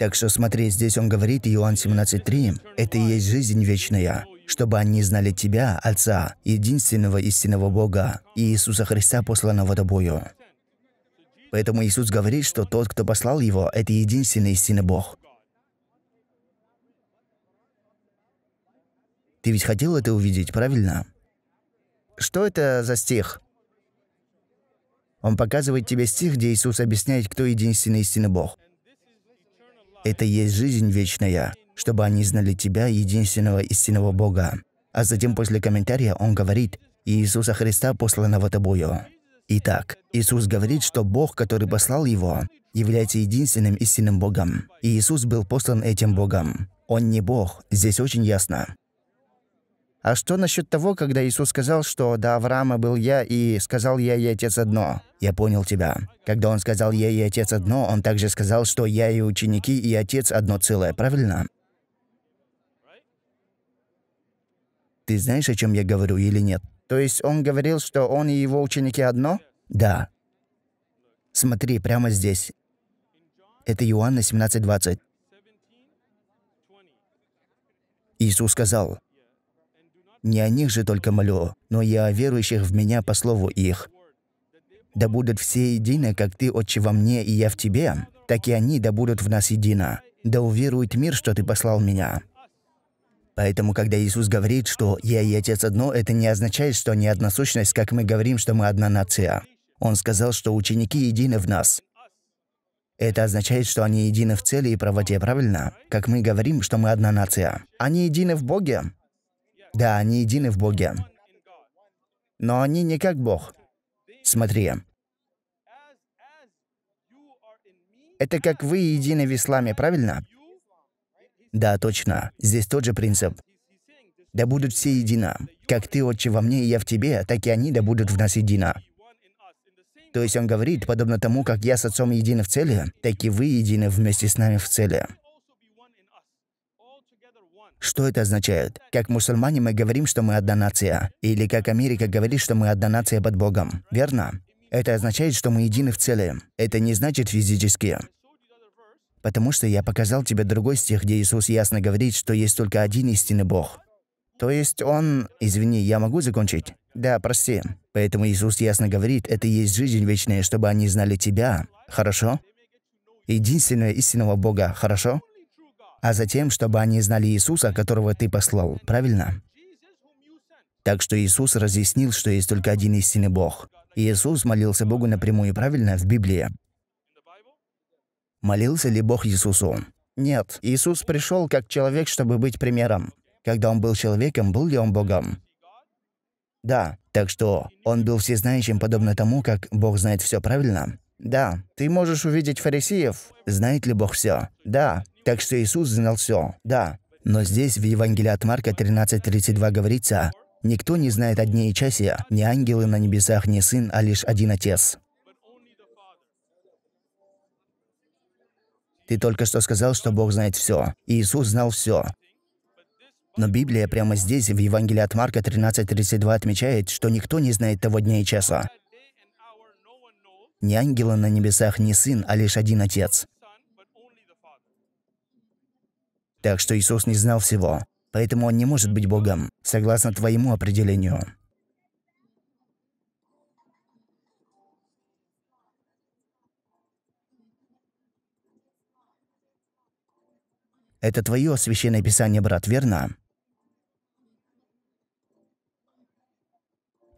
Так что смотри, здесь он говорит, Иоанн 17.3, «Это и есть жизнь вечная, чтобы они знали Тебя, Отца, единственного истинного Бога, и Иисуса Христа, посланного Тобою». Поэтому Иисус говорит, что тот, кто послал Его, это единственный истинный Бог. Ты ведь хотел это увидеть, правильно? Что это за стих? Он показывает тебе стих, где Иисус объясняет, кто единственный истинный Бог – это есть жизнь вечная, чтобы они знали Тебя, единственного истинного Бога. А затем после комментария он говорит «Иисуса Христа, посланного Тобою». Итак, Иисус говорит, что Бог, который послал Его, является единственным истинным Богом. И Иисус был послан этим Богом. Он не Бог, здесь очень ясно. А что насчет того, когда Иисус сказал, что до Авраама был я и сказал я и отец одно? Я понял тебя. Когда он сказал я и отец одно, он также сказал, что я и ученики и отец одно целое, правильно? Ты знаешь, о чем я говорю или нет? То есть он говорил, что он и его ученики одно? Да. Смотри, прямо здесь. Это Иоанна 17:20. Иисус сказал, не о них же только молю, но и о верующих в меня по слову их. Да будут все едины, как ты, Отче, во мне, и я в тебе, так и они да будут в нас едино. Да уверует мир, что ты послал меня». Поэтому, когда Иисус говорит, что «Я и Отец одно», это не означает, что они одна сущность, как мы говорим, что мы одна нация. Он сказал, что ученики едины в нас. Это означает, что они едины в цели и правоте, правильно? Как мы говорим, что мы одна нация. Они едины в Боге. Да, они едины в Боге. Но они не как Бог. Смотри. Это как вы едины в исламе, правильно? Да, точно. Здесь тот же принцип. Да будут все едины. Как ты, Отче, во мне, и я в тебе, так и они да будут в нас едины. То есть он говорит, подобно тому, как я с Отцом едины в цели, так и вы едины вместе с нами в цели. Что это означает? Как мусульмане мы говорим, что мы одна нация. Или как Америка говорит, что мы одна нация под Богом. Верно? Это означает, что мы едины в целом. Это не значит физически. Потому что я показал тебе другой стих, где Иисус ясно говорит, что есть только один истинный Бог. То есть он... Извини, я могу закончить? Да, прости. Поэтому Иисус ясно говорит, это и есть жизнь вечная, чтобы они знали тебя. Хорошо? Единственного истинного Бога. Хорошо? а затем, чтобы они знали Иисуса, которого ты послал, правильно? Так что Иисус разъяснил, что есть только один истинный Бог. Иисус молился Богу напрямую, правильно, в Библии. Молился ли Бог Иисусу? Нет, Иисус пришел как человек, чтобы быть примером. Когда он был человеком, был ли он Богом? Да, так что он был всезнающим, подобно тому, как Бог знает все правильно. Да, ты можешь увидеть фарисеев. Знает ли Бог все? Да, так что Иисус знал все, да. Но здесь в Евангелии от Марка 13.32 говорится, «Никто не знает о дне и часе, ни ангелы на небесах, ни сын, а лишь один отец». Ты только что сказал, что Бог знает все. И Иисус знал все. Но Библия прямо здесь, в Евангелии от Марка 13.32 отмечает, что никто не знает того дня и часа. Ни ангела на небесах, ни сын, а лишь один отец. Так что Иисус не знал всего, поэтому он не может быть Богом, согласно твоему определению. Это твое священное писание, брат, верно?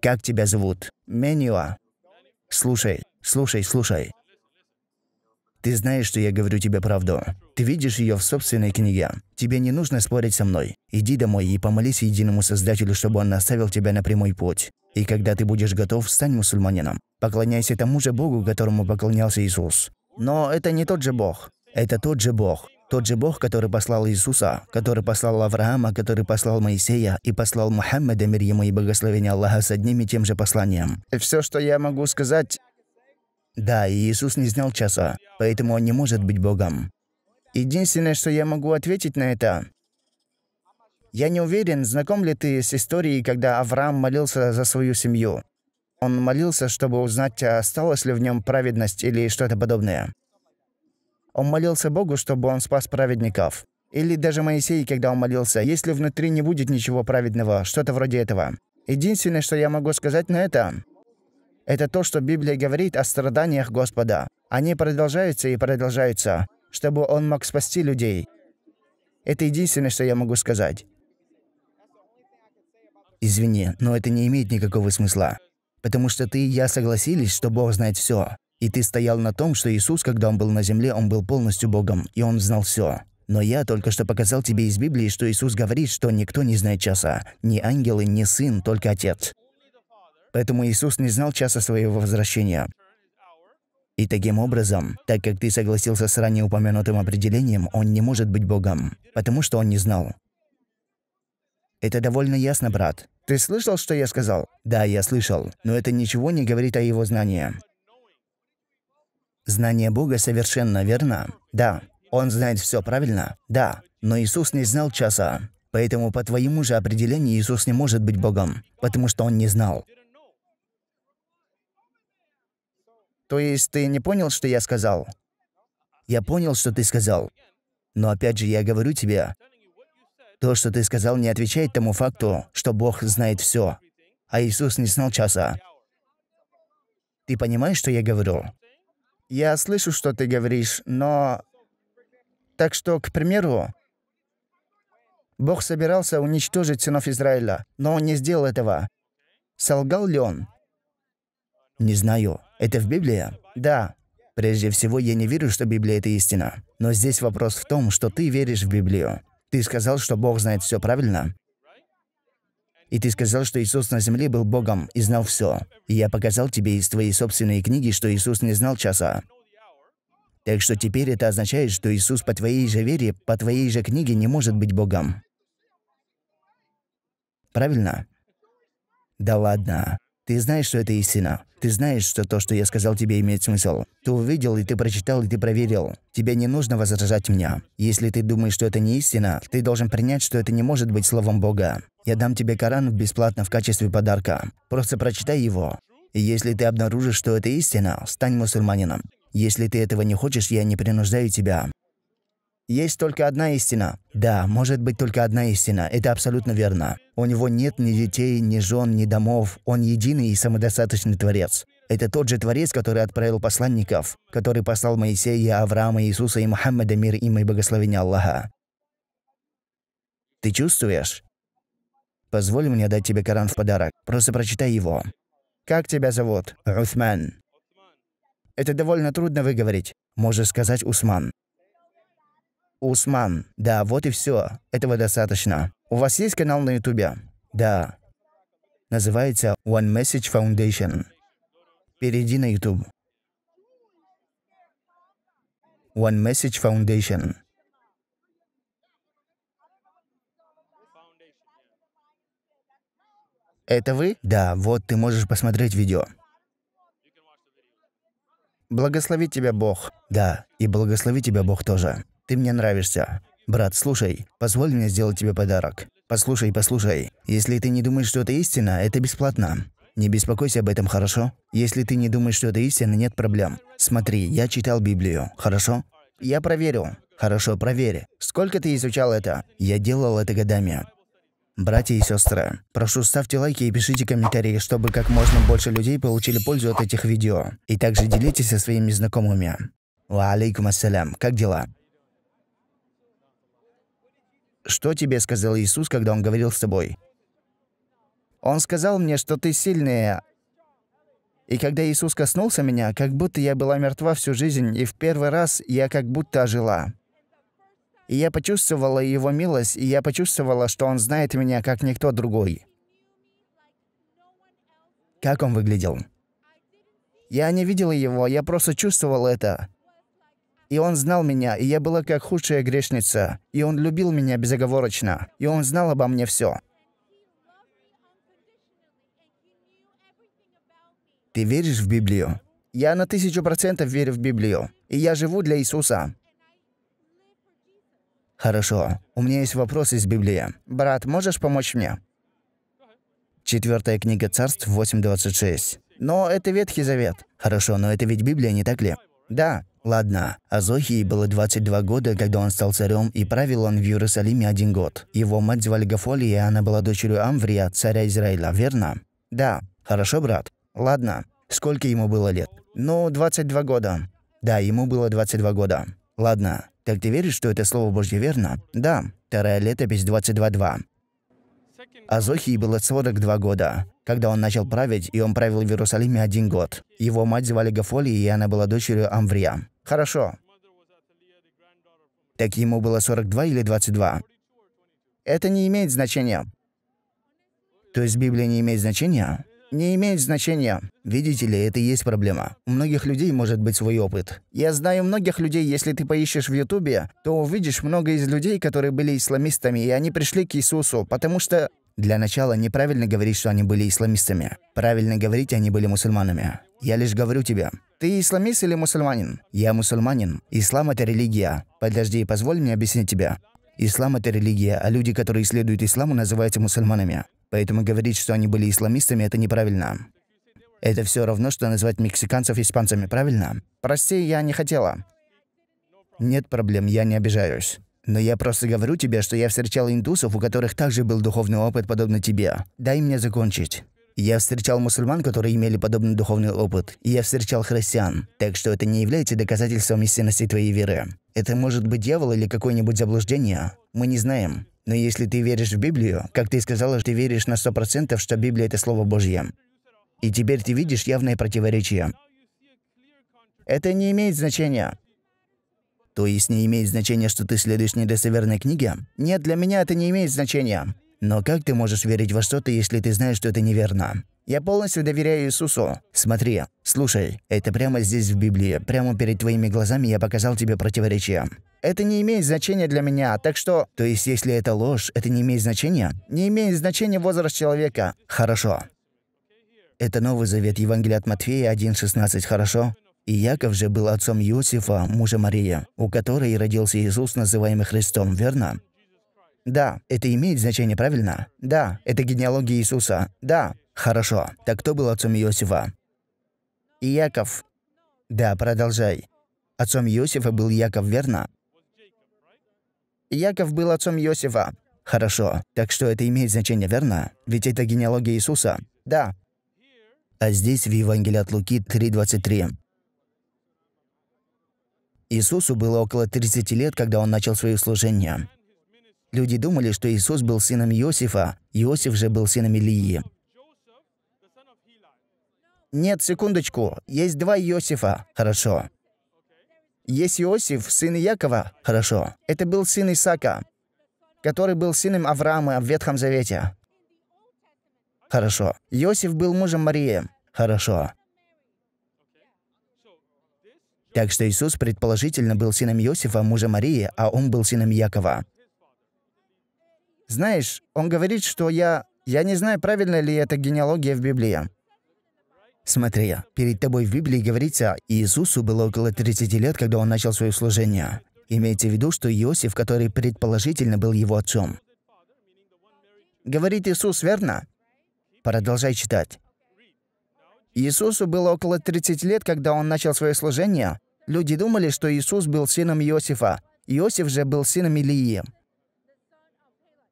Как тебя зовут? Менюа. Слушай, слушай, слушай. Ты знаешь, что я говорю тебе правду. Ты видишь ее в собственной книге. Тебе не нужно спорить со мной. Иди домой и помолись единому Создателю, чтобы он наставил тебя на прямой путь. И когда ты будешь готов, стань мусульманином. Поклоняйся тому же Богу, которому поклонялся Иисус. Но это не тот же Бог. Это тот же Бог. Тот же Бог, который послал Иисуса, который послал Авраама, который послал Моисея и послал Мухаммеда, мир ему и благословение Аллаха, с одним и тем же посланием. Все, что я могу сказать, да, Иисус не знал часа, поэтому он не может быть Богом. Единственное, что я могу ответить на это, я не уверен, знаком ли ты с историей, когда Авраам молился за свою семью. Он молился, чтобы узнать, а осталась ли в нем праведность или что-то подобное. Он молился Богу, чтобы он спас праведников. Или даже Моисей, когда он молился, если внутри не будет ничего праведного, что-то вроде этого. Единственное, что я могу сказать на это, это то, что Библия говорит о страданиях Господа. Они продолжаются и продолжаются, чтобы Он мог спасти людей. Это единственное, что я могу сказать. Извини, но это не имеет никакого смысла. Потому что ты и я согласились, что Бог знает все. И ты стоял на том, что Иисус, когда Он был на земле, Он был полностью Богом, и Он знал все. Но я только что показал тебе из Библии, что Иисус говорит, что никто не знает часа. Ни ангелы, ни сын, только Отец. Поэтому Иисус не знал часа своего возвращения. И таким образом, так как ты согласился с ранее упомянутым определением, он не может быть Богом, потому что он не знал. Это довольно ясно, брат. Ты слышал, что я сказал? Да, я слышал, но это ничего не говорит о его знании. Знание Бога совершенно верно. Да, он знает все правильно. Да, но Иисус не знал часа. Поэтому по твоему же определению Иисус не может быть Богом, потому что он не знал. То есть ты не понял, что я сказал? Я понял, что ты сказал. Но опять же, я говорю тебе, то, что ты сказал, не отвечает тому факту, что Бог знает все, а Иисус не знал часа. Ты понимаешь, что я говорю? Я слышу, что ты говоришь, но... Так что, к примеру, Бог собирался уничтожить сынов Израиля, но он не сделал этого. Солгал ли он? Не знаю. Это в Библии? Да. Прежде всего, я не верю, что Библия – это истина. Но здесь вопрос в том, что ты веришь в Библию. Ты сказал, что Бог знает все правильно? И ты сказал, что Иисус на земле был Богом и знал все. И я показал тебе из твоей собственной книги, что Иисус не знал часа. Так что теперь это означает, что Иисус по твоей же вере, по твоей же книге не может быть Богом. Правильно? Да ладно. Ты знаешь, что это истина. Ты знаешь, что то, что я сказал тебе, имеет смысл. Ты увидел, и ты прочитал, и ты проверил. Тебе не нужно возражать мне. Если ты думаешь, что это не истина, ты должен принять, что это не может быть словом Бога. Я дам тебе Коран бесплатно в качестве подарка. Просто прочитай его. И если ты обнаружишь, что это истина, стань мусульманином. Если ты этого не хочешь, я не принуждаю тебя. Есть только одна истина. Да, может быть только одна истина. Это абсолютно верно. У него нет ни детей, ни жен, ни домов. Он единый и самодостаточный Творец. Это тот же Творец, который отправил посланников, который послал Моисея, Авраама, Иисуса и Мухаммада, мир им и благословение Аллаха. Ты чувствуешь? Позволь мне дать тебе Коран в подарок. Просто прочитай его. Как тебя зовут? Усман. Это довольно трудно выговорить. Можешь сказать Усман. Усман. Да, вот и все. Этого достаточно. У вас есть канал на Ютубе? Да. Называется One Message Foundation. Перейди на YouTube. One Message Foundation. Это вы? Да, вот ты можешь посмотреть видео. Благослови тебя Бог. Да, и благослови тебя Бог тоже. Ты мне нравишься. Брат, слушай, позволь мне сделать тебе подарок. Послушай, послушай. Если ты не думаешь, что это истина, это бесплатно. Не беспокойся об этом, хорошо? Если ты не думаешь, что это истина, нет проблем. Смотри, я читал Библию, хорошо? Я проверил. Хорошо, проверь. Сколько ты изучал это? Я делал это годами. Братья и сестры, прошу ставьте лайки и пишите комментарии, чтобы как можно больше людей получили пользу от этих видео. И также делитесь со своими знакомыми. Ва алейкум ассалям, как дела? Что тебе сказал Иисус, когда Он говорил с тобой? Он сказал мне, что ты сильная. И когда Иисус коснулся меня, как будто я была мертва всю жизнь, и в первый раз я как будто ожила. И я почувствовала Его милость, и я почувствовала, что Он знает меня, как никто другой. Как он выглядел? Я не видела его, я просто чувствовала это. И он знал меня, и я была как худшая грешница. И он любил меня безоговорочно. И он знал обо мне все. Ты веришь в Библию? Я на тысячу процентов верю в Библию. И я живу для Иисуса. Хорошо. У меня есть вопрос из Библии. Брат, можешь помочь мне? Четвертая книга Царств 8.26. Но это Ветхий Завет. Хорошо, но это ведь Библия, не так ли? Да, Ладно, Азохии было 22 года, когда он стал царем, и правил он в Иерусалиме один год. Его мать звали Гафоли, и она была дочерью Амврия, царя Израиля, верно? Да. Хорошо, брат. Ладно. Сколько ему было лет? Ну, 22 года. Да, ему было 22 года. Ладно. Так ты веришь, что это Слово Божье верно? Да. Вторая летопись 22.2. Азохии было 42 года, когда он начал править, и он правил в Иерусалиме один год. Его мать звали Гафолия, и она была дочерью Амврия. Хорошо. Так ему было 42 или 22. Это не имеет значения. То есть Библия не имеет значения? Не имеет значения. Видите ли, это и есть проблема. У многих людей может быть свой опыт. Я знаю многих людей, если ты поищешь в Ютубе, то увидишь много из людей, которые были исламистами, и они пришли к Иисусу, потому что для начала неправильно говорить, что они были исламистами. Правильно говорить, они были мусульманами. Я лишь говорю тебе, ты исламист или мусульманин? Я мусульманин. Ислам – это религия. Подожди, позволь мне объяснить тебе. Ислам – это религия, а люди, которые следуют исламу, называются мусульманами. Поэтому говорить, что они были исламистами, это неправильно. Это все равно, что назвать мексиканцев испанцами, правильно? Прости, я не хотела. Нет проблем, я не обижаюсь. Но я просто говорю тебе, что я встречал индусов, у которых также был духовный опыт, подобно тебе. Дай мне закончить. Я встречал мусульман, которые имели подобный духовный опыт, и я встречал христиан. Так что это не является доказательством истинности твоей веры. Это может быть дьявол или какое-нибудь заблуждение. Мы не знаем. Но если ты веришь в Библию, как ты сказала, ты веришь на сто процентов, что Библия – это Слово Божье. И теперь ты видишь явное противоречие. Это не имеет значения то есть не имеет значения, что ты следуешь не недосоверной книге? Нет, для меня это не имеет значения. Но как ты можешь верить во что-то, если ты знаешь, что это неверно? Я полностью доверяю Иисусу. Смотри, слушай, это прямо здесь в Библии, прямо перед твоими глазами я показал тебе противоречие. Это не имеет значения для меня, так что... То есть, если это ложь, это не имеет значения? Не имеет значения возраст человека. Хорошо. Это Новый Завет Евангелия от Матфея 1.16, хорошо? И Яков же был отцом Иосифа, мужа Марии, у которой родился Иисус, называемый Христом, верно? Да, это имеет значение, правильно? Да, это генеалогия Иисуса. Да. Хорошо. Так кто был отцом Иосифа? И Яков. Да, продолжай. Отцом Иосифа был Яков, верно? Яков был отцом Иосифа. Хорошо. Так что это имеет значение, верно? Ведь это генеалогия Иисуса. Да. А здесь в Евангелии от Луки 3.23. Иисусу было около 30 лет, когда он начал свое служение. Люди думали, что Иисус был сыном Иосифа, Иосиф же был сыном Илии. Нет, секундочку, есть два Иосифа. Хорошо. Есть Иосиф, сын Якова. Хорошо. Это был сын Исака, который был сыном Авраама в Ветхом Завете. Хорошо. Иосиф был мужем Марии. Хорошо. Так что Иисус, предположительно, был сыном Иосифа, мужа Марии, а он был сыном Якова. Знаешь, он говорит, что я... Я не знаю, правильно ли эта генеалогия в Библии. Смотри, перед тобой в Библии говорится, Иисусу было около 30 лет, когда он начал свое служение. Имейте в виду, что Иосиф, который предположительно был его отцом. Говорит Иисус, верно? Продолжай читать. Иисусу было около 30 лет, когда он начал свое служение. Люди думали, что Иисус был сыном Иосифа. Иосиф же был сыном Илии.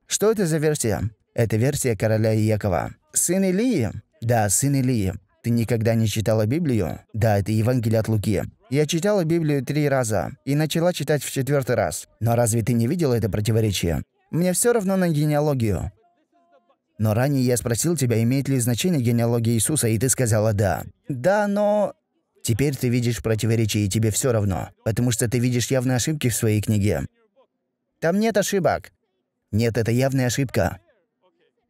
Что это за версия? Это версия короля Иакова. Сын Илии? Да, сын Илии. Ты никогда не читала Библию? Да, это Евангелие от Луки. Я читала Библию три раза и начала читать в четвертый раз. Но разве ты не видела это противоречие? Мне все равно на генеалогию. Но ранее я спросил тебя, имеет ли значение генеалогия Иисуса, и ты сказала «да». Да, но... Теперь ты видишь противоречие, и тебе все равно, потому что ты видишь явные ошибки в своей книге. Там нет ошибок. Нет, это явная ошибка.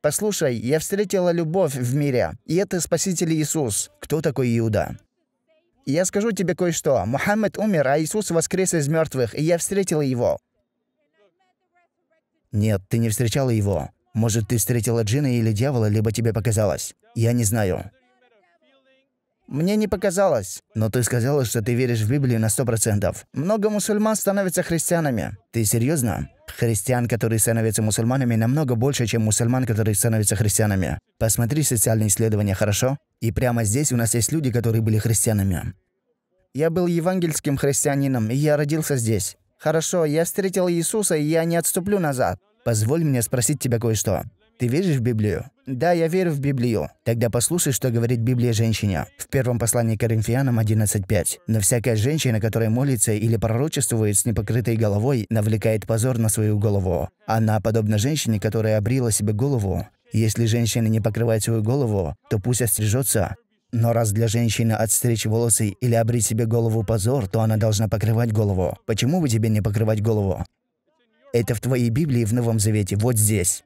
Послушай, я встретила любовь в мире, и это Спаситель Иисус. Кто такой Иуда? Я скажу тебе кое-что. Мухаммед умер, а Иисус воскрес из мертвых, и я встретила его. Нет, ты не встречала его. Может, ты встретила Джина или дьявола, либо тебе показалось. Я не знаю. Мне не показалось. Но ты сказала, что ты веришь в Библию на сто процентов. Много мусульман становятся христианами. Ты серьезно? Христиан, которые становятся мусульманами, намного больше, чем мусульман, которые становятся христианами. Посмотри социальные исследования, хорошо? И прямо здесь у нас есть люди, которые были христианами. Я был евангельским христианином, и я родился здесь. Хорошо, я встретил Иисуса, и я не отступлю назад. Позволь мне спросить тебя кое-что. Ты веришь в Библию? Да, я верю в Библию. Тогда послушай, что говорит Библия женщине. В первом послании к Коринфянам 11.5. Но всякая женщина, которая молится или пророчествует с непокрытой головой, навлекает позор на свою голову. Она подобна женщине, которая обрила себе голову. Если женщина не покрывает свою голову, то пусть острижется, но раз для женщины отстричь волосы или обрить себе голову позор, то она должна покрывать голову. Почему бы тебе не покрывать голову? Это в твоей Библии в Новом Завете, вот здесь.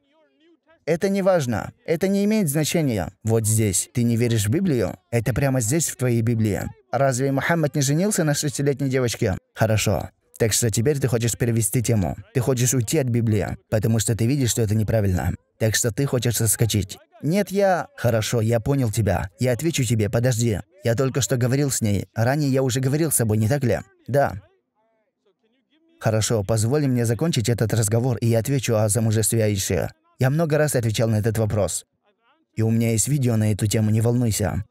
Это не важно. Это не имеет значения. Вот здесь. Ты не веришь в Библию? Это прямо здесь, в твоей Библии. Разве Мухаммад не женился на шестилетней девочке? Хорошо. Так что теперь ты хочешь перевести тему. Ты хочешь уйти от Библии, потому что ты видишь, что это неправильно. Так что ты хочешь соскочить. Нет, я... Хорошо, я понял тебя. Я отвечу тебе, подожди. Я только что говорил с ней. Ранее я уже говорил с собой, не так ли? Да. «Хорошо, позволь мне закончить этот разговор, и я отвечу о замужестве Аиши. Я много раз отвечал на этот вопрос. И у меня есть видео на эту тему, не волнуйся».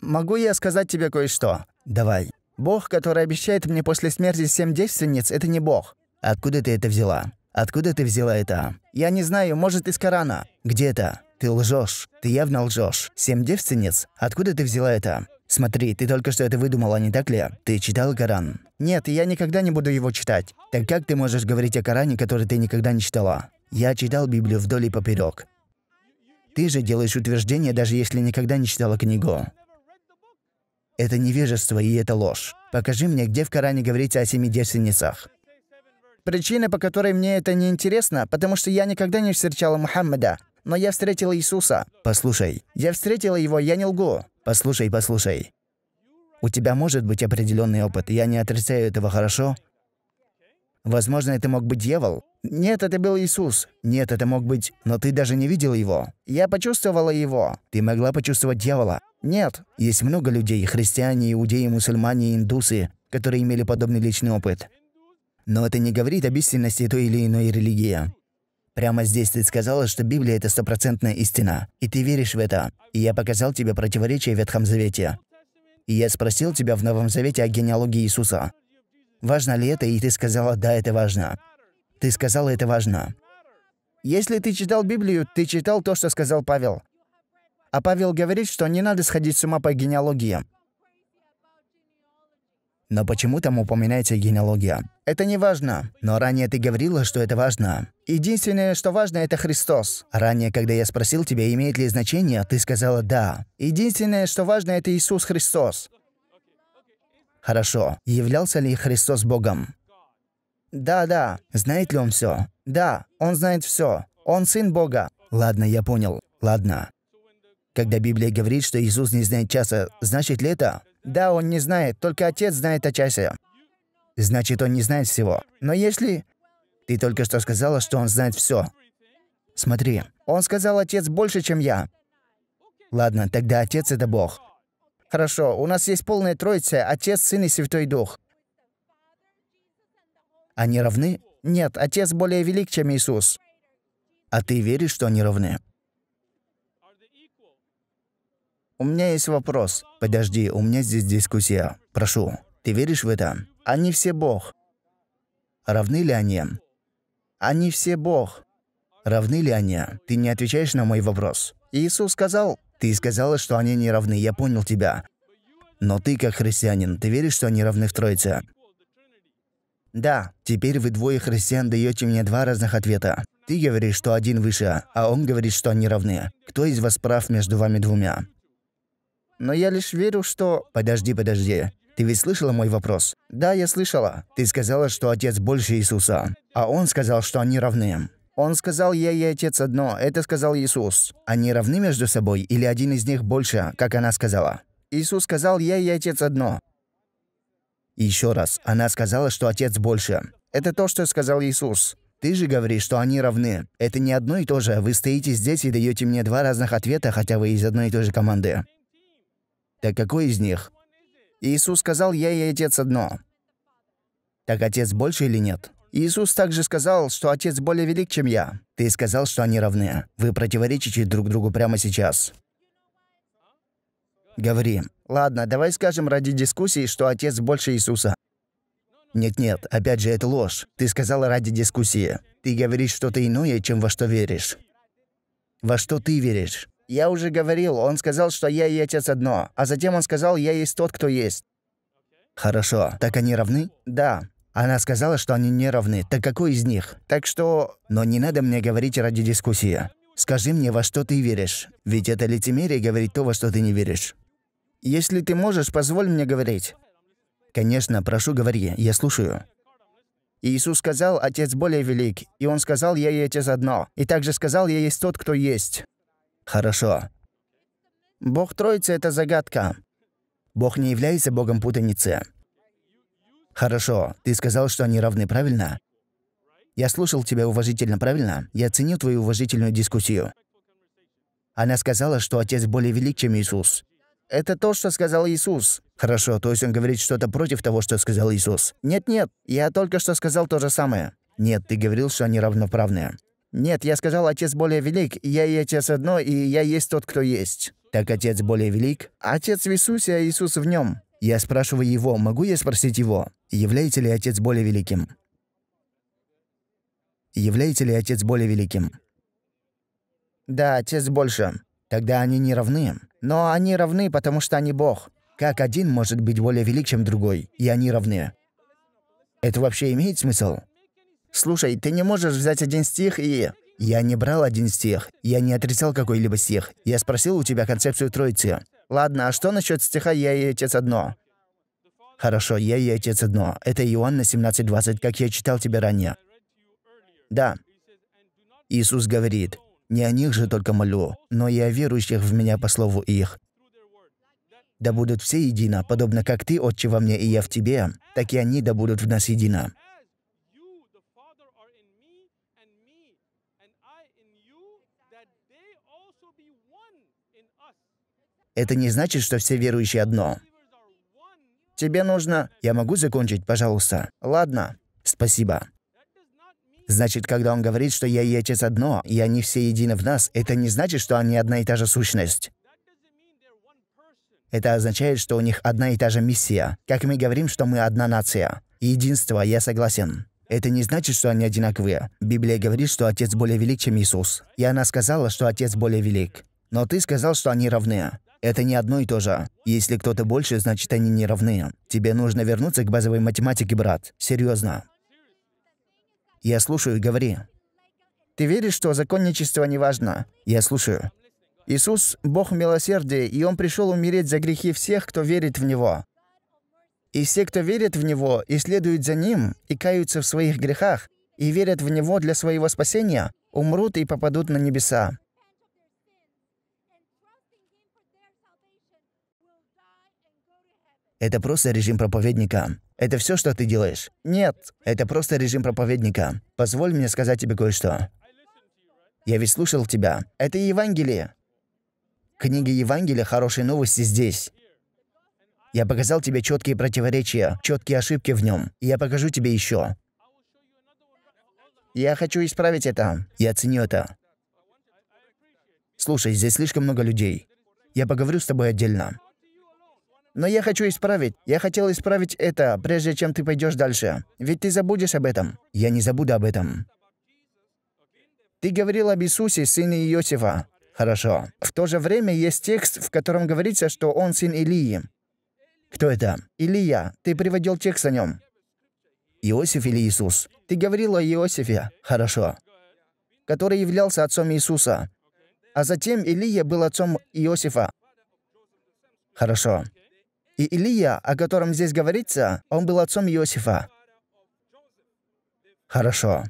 «Могу я сказать тебе кое-что?» «Давай». «Бог, который обещает мне после смерти семь девственниц, это не Бог». «Откуда ты это взяла?» «Откуда ты взяла это?» «Я не знаю, может, из Корана». «Где это?» «Ты лжешь. Ты явно лжешь. Семь девственниц? Откуда ты взяла это?» Смотри, ты только что это выдумала, не так ли? Ты читал Коран? Нет, я никогда не буду его читать. Так как ты можешь говорить о Коране, который ты никогда не читала? Я читал Библию вдоль и поперек. Ты же делаешь утверждение, даже если никогда не читала книгу. Это невежество и это ложь. Покажи мне, где в Коране говорится о семи девственницах. Причина, по которой мне это не интересно, потому что я никогда не встречала Мухаммада, но я встретила Иисуса. Послушай, я встретила его, я не лгу. Послушай, послушай. У тебя может быть определенный опыт, я не отрицаю этого, хорошо? Возможно, это мог быть дьявол. Нет, это был Иисус. Нет, это мог быть... Но ты даже не видел его. Я почувствовала его. Ты могла почувствовать дьявола. Нет. Есть много людей, христиане, иудеи, мусульмане, индусы, которые имели подобный личный опыт. Но это не говорит об истинности той или иной религии. Прямо здесь ты сказала, что Библия — это стопроцентная истина, и ты веришь в это. И я показал тебе противоречия в Ветхом Завете. И я спросил тебя в Новом Завете о генеалогии Иисуса. Важно ли это? И ты сказала, да, это важно. Ты сказала, это важно. Если ты читал Библию, ты читал то, что сказал Павел. А Павел говорит, что не надо сходить с ума по генеалогии. Но почему там упоминается генеалогия? Это не важно. Но ранее ты говорила, что это важно. Единственное, что важно, это Христос. Ранее, когда я спросил тебя, имеет ли значение, ты сказала «да». Единственное, что важно, это Иисус Христос. Хорошо. Являлся ли Христос Богом? Да, да. Знает ли он все? Да, он знает все. Он сын Бога. Ладно, я понял. Ладно. Когда Библия говорит, что Иисус не знает часа, значит ли это, да, он не знает, только отец знает о часе. Значит, он не знает всего. Но если... Ты только что сказала, что он знает все. Смотри, он сказал отец больше, чем я. Ладно, тогда отец это Бог. Хорошо, у нас есть полная троица, отец, сын и Святой Дух. Они равны? Нет, отец более велик, чем Иисус. А ты веришь, что они равны? У меня есть вопрос. Подожди, у меня здесь дискуссия. Прошу, ты веришь в это? Они все Бог. Равны ли они? Они все Бог. Равны ли они? Ты не отвечаешь на мой вопрос. Иисус сказал, ты сказала, что они не равны, я понял тебя. Но ты, как христианин, ты веришь, что они равны в Троице? Да, теперь вы двое христиан даете мне два разных ответа. Ты говоришь, что один выше, а он говорит, что они равны. Кто из вас прав между вами двумя? но я лишь верю, что...» «Подожди, подожди. Ты ведь слышала мой вопрос?» «Да, я слышала. Ты сказала, что отец больше Иисуса, а он сказал, что они равны». Он сказал я и отец одно, это сказал Иисус. Они равны между собой или один из них больше, как она сказала? Иисус сказал я и отец одно. Еще раз, она сказала, что отец больше. Это то, что сказал Иисус. Ты же говоришь, что они равны. Это не одно и то же. Вы стоите здесь и даете мне два разных ответа, хотя вы из одной и той же команды. «Так какой из них?» Иисус сказал, «Я и Отец одно». «Так Отец больше или нет?» Иисус также сказал, что Отец более велик, чем я. Ты сказал, что они равны. Вы противоречите друг другу прямо сейчас. Говори. Ладно, давай скажем ради дискуссии, что Отец больше Иисуса. Нет-нет, опять же, это ложь. Ты сказал ради дискуссии. Ты говоришь что-то иное, чем во что веришь. Во что ты веришь? Я уже говорил, он сказал, что я и отец одно, а затем он сказал, я есть тот, кто есть. Хорошо, так они равны? Да. Она сказала, что они не равны, так какой из них? Так что... Но не надо мне говорить ради дискуссии. Скажи мне, во что ты веришь. Ведь это лицемерие говорить то, во что ты не веришь. Если ты можешь, позволь мне говорить. Конечно, прошу, говори, я слушаю. Иисус сказал, Отец более велик, и Он сказал, Я и Отец одно, и также сказал, Я есть тот, кто есть. Хорошо. Бог Троицы — это загадка. Бог не является богом путаницы. Хорошо, ты сказал, что они равны, правильно? Я слушал тебя уважительно, правильно? Я ценю твою уважительную дискуссию. Она сказала, что Отец более велик, чем Иисус. Это то, что сказал Иисус. Хорошо, то есть он говорит что-то против того, что сказал Иисус. Нет-нет, я только что сказал то же самое. Нет, ты говорил, что они равноправные. «Нет, я сказал, отец более велик, я и отец одно, и я есть тот, кто есть». «Так отец более велик?» «Отец в Иисусе, а Иисус в нем». Я спрашиваю его, могу я спросить его, является ли отец более великим? Является ли отец более великим? Да, отец больше. Тогда они не равны. Но они равны, потому что они Бог. Как один может быть более велик, чем другой, и они равны? Это вообще имеет смысл? Слушай, ты не можешь взять один стих и... Я не брал один стих. Я не отрицал какой-либо стих. Я спросил у тебя концепцию Троицы. Ладно, а что насчет стиха «Я и Отец одно»? Хорошо, «Я и Отец одно». Это Иоанна 17.20, как я читал тебе ранее. Да. Иисус говорит, «Не о них же только молю, но и о верующих в Меня по слову их». Да будут все едино, подобно как Ты, Отче, во мне, и я в Тебе, так и они да будут в нас едино. Это не значит, что все верующие одно. Тебе нужно... Я могу закончить, пожалуйста? Ладно. Спасибо. Значит, когда он говорит, что я и Отец одно, и они все едины в нас, это не значит, что они одна и та же сущность. Это означает, что у них одна и та же миссия. Как мы говорим, что мы одна нация. Единство, я согласен. Это не значит, что они одинаковые. Библия говорит, что Отец более велик, чем Иисус. И она сказала, что Отец более велик. Но ты сказал, что они равны. Это не одно и то же. Если кто-то больше, значит они не равны. Тебе нужно вернуться к базовой математике, брат. Серьезно. Я слушаю, говори. Ты веришь, что законничество не важно? Я слушаю. Иисус – Бог милосердия, и Он пришел умереть за грехи всех, кто верит в Него. И все, кто верит в Него и следуют за Ним, и каются в своих грехах, и верят в Него для своего спасения, умрут и попадут на небеса. Это просто режим проповедника. Это все, что ты делаешь? Нет, это просто режим проповедника. Позволь мне сказать тебе кое-что. Я ведь слушал тебя. Это Евангелие. Книги Евангелия хорошие новости здесь. Я показал тебе четкие противоречия, четкие ошибки в нем. И я покажу тебе еще. Я хочу исправить это. Я ценю это. Слушай, здесь слишком много людей. Я поговорю с тобой отдельно. Но я хочу исправить. Я хотел исправить это, прежде чем ты пойдешь дальше. Ведь ты забудешь об этом. Я не забуду об этом. Ты говорил об Иисусе, сыне Иосифа. Хорошо. В то же время есть текст, в котором говорится, что он сын Илии. Кто это? Илия. Ты приводил текст о нем. Иосиф или Иисус? Ты говорил о Иосифе. Хорошо. Который являлся отцом Иисуса. А затем Илия был отцом Иосифа. Хорошо. И Илия, о котором здесь говорится, он был отцом Иосифа. Хорошо.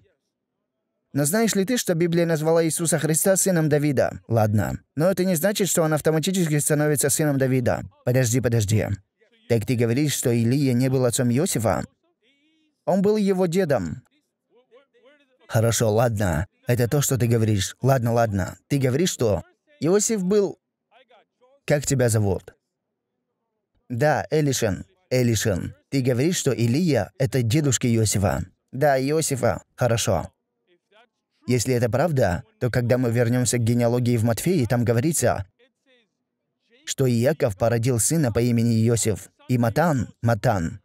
Но знаешь ли ты, что Библия назвала Иисуса Христа сыном Давида? Ладно. Но это не значит, что он автоматически становится сыном Давида. Подожди, подожди. Так ты говоришь, что Илия не был отцом Иосифа? Он был его дедом. Хорошо, ладно. Это то, что ты говоришь. Ладно, ладно. Ты говоришь, что Иосиф был... Как тебя зовут? Да, Элишин, Элишин. Ты говоришь, что Илия – это дедушка Иосифа. Да, Иосифа. Хорошо. Если это правда, то когда мы вернемся к генеалогии в Матфеи, там говорится, что Иаков породил сына по имени Иосиф, и Матан – Матан.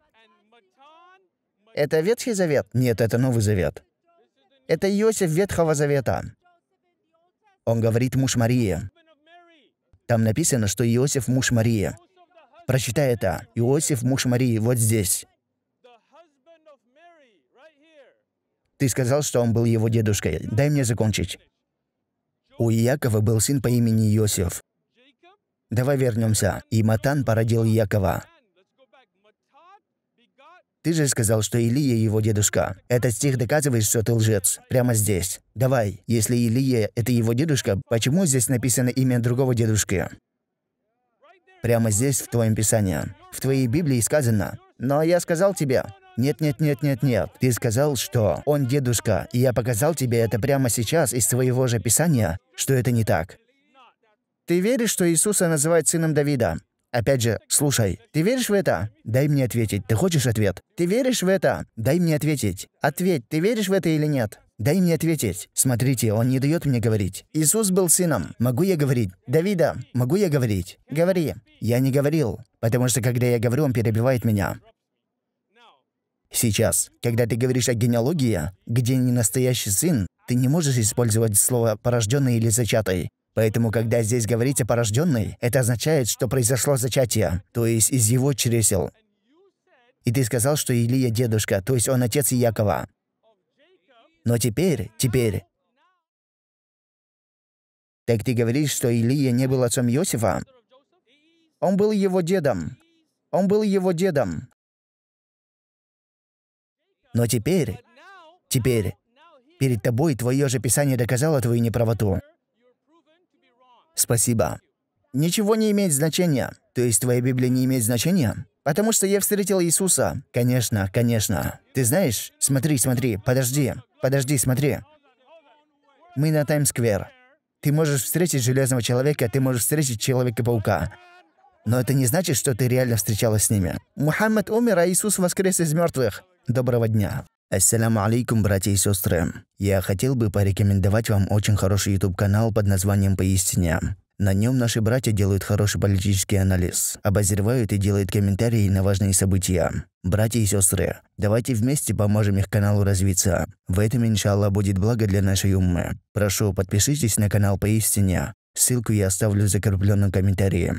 Это Ветхий Завет? Нет, это Новый Завет. Это Иосиф Ветхого Завета. Он говорит муж Марии. Там написано, что Иосиф муж Марии. Прочитай это. Иосиф, муж Марии, вот здесь. Ты сказал, что он был его дедушкой. Дай мне закончить. У Иакова был сын по имени Иосиф. Давай вернемся. И Матан породил Иакова. Ты же сказал, что Илия его дедушка. Этот стих доказывает, что ты лжец. Прямо здесь. Давай, если Илия – это его дедушка, почему здесь написано имя другого дедушки? Прямо здесь, в твоем Писании. В твоей Библии сказано. Но я сказал тебе, «Нет-нет-нет-нет-нет, ты сказал, что он дедушка, и я показал тебе это прямо сейчас из своего же Писания, что это не так». Ты веришь, что Иисуса называют сыном Давида? Опять же, слушай, ты веришь в это? Дай мне ответить. Ты хочешь ответ? Ты веришь в это? Дай мне ответить. Ответь, ты веришь в это или нет? «Дай мне ответить. Смотрите, он не дает мне говорить. Иисус был сыном. Могу я говорить? Давида, могу я говорить? Говори». Я не говорил, потому что когда я говорю, он перебивает меня. Сейчас, когда ты говоришь о генеалогии, где не настоящий сын, ты не можешь использовать слово «порожденный» или «зачатый». Поэтому, когда здесь говорится «порожденный», это означает, что произошло зачатие, то есть из его чресел. И ты сказал, что Илия дедушка, то есть он отец Якова. Но теперь, теперь... Так ты говоришь, что Илия не был отцом Иосифа? Он был его дедом. Он был его дедом. Но теперь, теперь, перед тобой твое же писание доказало твою неправоту. Спасибо. Ничего не имеет значения. То есть твоя Библия не имеет значения? Потому что я встретил Иисуса. Конечно, конечно. Ты знаешь? Смотри, смотри, подожди. Подожди, смотри. Мы на Таймс-сквер. Ты можешь встретить Железного Человека, а ты можешь встретить Человека-паука. Но это не значит, что ты реально встречалась с ними. Мухаммед умер, а Иисус воскрес из мертвых. Доброго дня. Ассаламу алейкум, братья и сестры. Я хотел бы порекомендовать вам очень хороший YouTube-канал под названием «Поистине». На нем наши братья делают хороший политический анализ, обозревают и делают комментарии на важные события. Братья и сестры, давайте вместе поможем их каналу развиться. В этом, иншалла будет благо для нашей уммы. Прошу, подпишитесь на канал Поистине. Ссылку я оставлю в закрепленном комментарии.